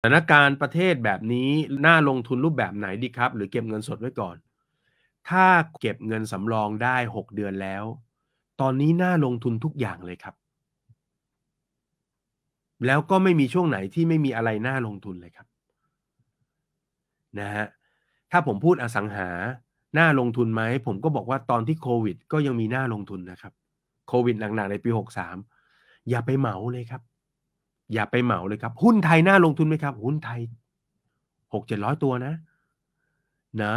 สถานการณ์ประเทศแบบนี้น่าลงทุนรูปแบบไหนดีครับหรือเก็บเงินสดไว้ก่อน ถ้าเก็บเงินสำรองได้ 6 เดือนแล้ว ตอนนี้น่าลงทุนทุกอย่างเลยครับ แล้วก็ไม่มีช่วงไหนที่ไม่มีอะไรน่าลงทุนเลยครับนะฮะถ้าผมพูดอสังหาน่าลงทุนไหมผมก็บอกว่าตอนที่โควิด ก็ยังมีน่าลงทุนนะครับโควิดหนักๆในปี63 อย่าไปเหมาเลยครับอย่าไปเหมาเลยครับ หุ้นไทยน่าลงทุนไหมครับ หุ้นไทยหกเจ็ดร้อยตัวนะ นะ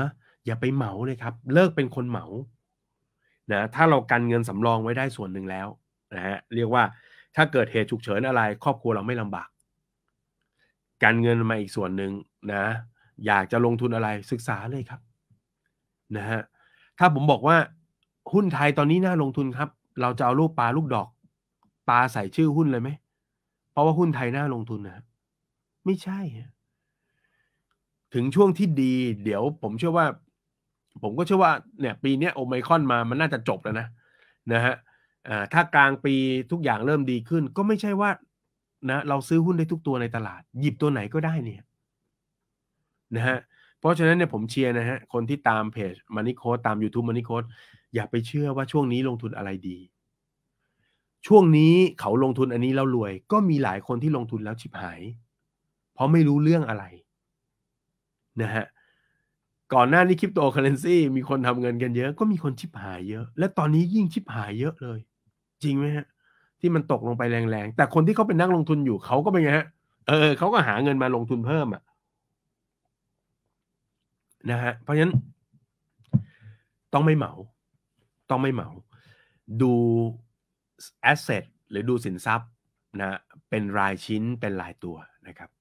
อย่าไปเหมาเลยครับ เลิกเป็นคนเหมานะถ้าเรากันเงินสำรองไว้ได้ส่วนหนึ่งแล้วนะฮะเรียกว่า ถ้าเกิดเหตุฉุกเฉินอะไร ครอบครัวเราไม่ลำบากการเงินมาอีกส่วนหนึ่งนะ อยากจะลงทุนอะไรศึกษาเลยครับ นะฮะถ้าผมบอกว่า หุ้นไทยตอนนี้น่าลงทุนครับ เราจะเอารูปปลาลูกดอก ปลาใส่ชื่อหุ้นเลยไหมเพราะว่าหุ้นไทยน่าลงทุนนะไม่ใช่ถึงช่วงที่ดี เดี๋ยวผมเชื่อว่า ผมก็เชื่อว่าเนี่ย ปีนี้โอไมคอนมามันน่าจะจบแล้วนะนะฮะถ้ากลางปีทุกอย่างเริ่มดีขึ้น ก็ไม่ใช่ว่านะ เราซื้อหุ้นได้ทุกตัวในตลาด หยิบตัวไหนก็ได้เนี่ย นะฮะเพราะฉะนั้นเนี่ยผมเชียร์นะฮะคนที่ตามเพจมานิโคตาม YouTube มานิโคตอย่าไปเชื่อว่าช่วงนี้ลงทุนอะไรดีช่วงนี้เขาลงทุนอันนี้แล้วรวย ก็มีหลายคนที่ลงทุนแล้วชิบหาย เพราะไม่รู้เรื่องอะไรนะฮะก่อนหน้านี้คริปโตเคอเรนซีมีคนทำเงินกันเยอะ ก็มีคนชิบหายเยอะและตอนนี้ยิ่งชิบหายเยอะเลย จริงไหมฮะ ที่มันตกลงไปแรงๆแต่คนที่เขาเป็นนักลงทุนอยู่เขาก็เป็นไงฮะเออเขาก็หาเงินมาลงทุนเพิ่มอ่ะนะฮะเพราะฉะนั้น ต้องไม่เหมา ต้องไม่เหมา ดูแอสเซทหรือดูสินทรัพย์นะเป็นรายชิ้นเป็นรายตัวนะครับ